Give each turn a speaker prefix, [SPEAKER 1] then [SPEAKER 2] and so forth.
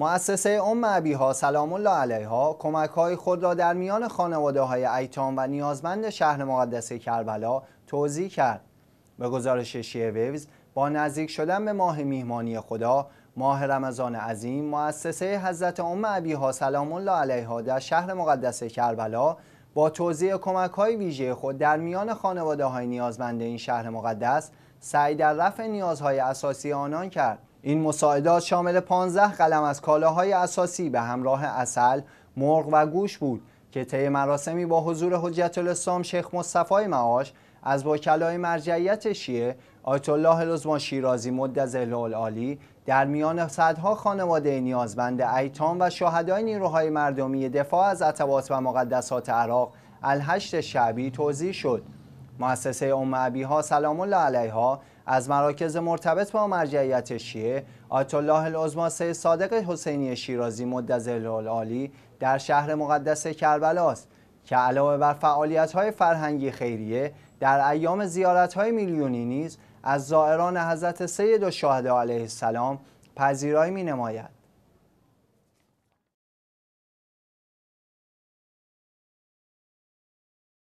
[SPEAKER 1] مؤسسه ام عبی ها سلام الله علیها کمک های خود را در میان خانواده های ایتام و نیازمند شهر مقدس کربلا توضیح کرد. به گزارش شیعه ویوز با نزدیک شدن به ماه میهمانی خدا ماه رمضان عظیم مؤسسه حضرت ام عبی ها سلام الله علیها در شهر مقدس کربلا با توضیع کمک های ویژه خود در میان خانواده های نیازمند این شهر مقدس سعی در رفع نیازهای اساسی آنان کرد این مساعدات شامل 15 قلم از کالاهای اساسی به همراه اصل، مرغ و گوش بود که طی مراسمی با حضور حجت الاسلام شیخ مصطفی معاش از وکلای مرجعیت شیعه آیت الله شیرازی شیرازی مدز العالی در میان صدها خانواده نیازمند ایتام و شهدای نیروهای مردمی دفاع از عتبات و مقدسات عراق الهشت شعبی توضیح شد مؤسسه ام ابیها سلام الله علیها از مراکز مرتبط با مرجعیت شیعه آیت الله العظما صادق حسینی شیرازی مدظر العالی در شهر مقدس کربلا است که علاوه بر فعالیت‌های فرهنگی خیریه در ایام زیارت‌های میلیونی نیز از زائران حضرت سید و شاهده علیه السلام پذیرایی نماید.